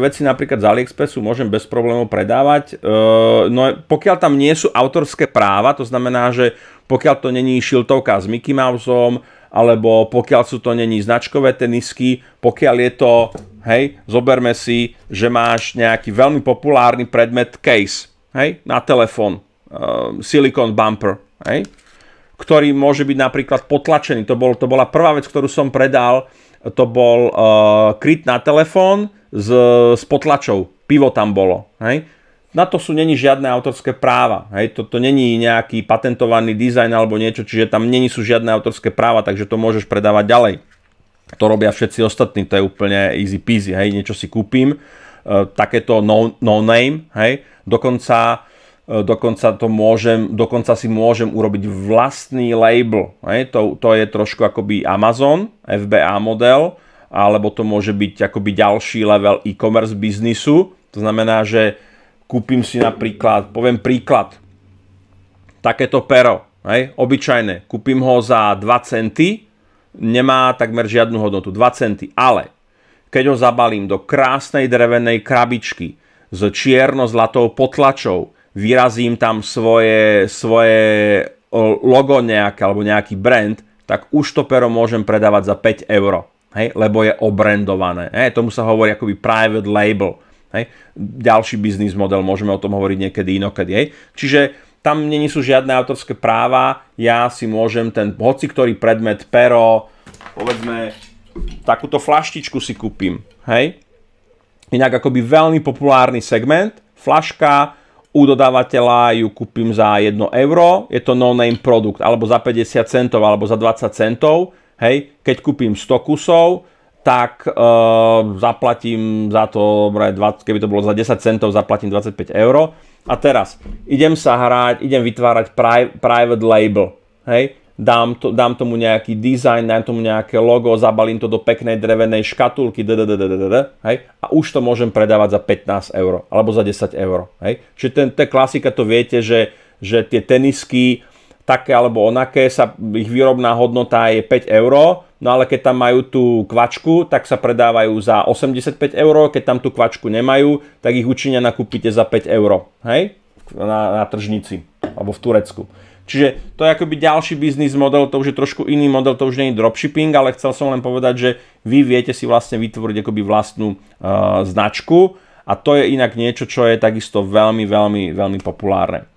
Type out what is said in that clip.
veci napríklad z AliExpressu môžem bez problémov predávať. E, no e, pokiaľ tam nie sú autorské práva, to znamená, že pokiaľ to není šiltovka s Mickey Mouseom, alebo pokiaľ sú to není značkové tenisky, pokiaľ je to, hej, zoberme si, že máš nejaký veľmi populárny predmet case, hej, na telefón, uh, silicon bumper, hej, ktorý môže byť napríklad potlačený. To, bol, to bola prvá vec, ktorú som predal, to bol uh, kryt na telefón, s, s potlačou. Pivo tam bolo. Hej? Na to sú není žiadne autorské práva. Hej? Toto není nejaký patentovaný dizajn alebo niečo, čiže tam není sú žiadne autorské práva, takže to môžeš predávať ďalej. To robia všetci ostatní, to je úplne easy peasy. Hej? Niečo si kúpim, e, takéto no, no name, hej? Dokonca e, dokonca, to môžem, dokonca si môžem urobiť vlastný label. Hej? To, to je trošku akoby Amazon, FBA model, alebo to môže byť akoby ďalší level e-commerce biznisu. To znamená, že kúpim si napríklad, poviem príklad, takéto pero, hej, obyčajné, kúpim ho za 2 centy, nemá takmer žiadnu hodnotu, 2 centy, ale keď ho zabalím do krásnej drevenej krabičky s čierno-zlatou potlačou, vyrazím tam svoje, svoje logo nejaké alebo nejaký brand, tak už to pero môžem predávať za 5 euro hej, lebo je obrendované. Hej, tomu sa hovorí akoby private label. Hej. Ďalší biznis model, môžeme o tom hovoriť niekedy inokedy. Hej. Čiže tam není sú žiadne autorské práva, ja si môžem ten hoci ktorý predmet, pero, povedzme, takúto flaštičku si kúpim, hej? Inak akoby veľmi populárny segment, flaška, u dodávateľa ju kúpim za 1 euro, je to no-name produkt, alebo za 50 centov, alebo za 20 centov, Hej, keď kúpim 100 kusov, tak e, zaplatím za to, 20, keby to bolo za 10 centov, zaplatím 25 eur. A teraz, idem sa hrať, idem vytvárať pri, private label. Hej, dám, to, dám tomu nejaký design, dám tomu nejaké logo, zabalím to do peknej drevenej škatulky, hej, a už to môžem predávať za 15 eur, alebo za 10 eur. Hej. Čiže ten, tá klasika, to viete, že, že tie tenisky, také alebo onaké, sa, ich výrobná hodnota je 5 eur, no ale keď tam majú tú kvačku, tak sa predávajú za 85 eur, keď tam tú kvačku nemajú, tak ich učinia nakúpite za 5 eur, hej, na, na tržnici, alebo v Turecku. Čiže to je akoby ďalší biznis model, to už je trošku iný model, to už nie je dropshipping, ale chcel som len povedať, že vy viete si vlastne vytvoriť akoby vlastnú uh, značku a to je inak niečo, čo je takisto veľmi, veľmi, veľmi populárne.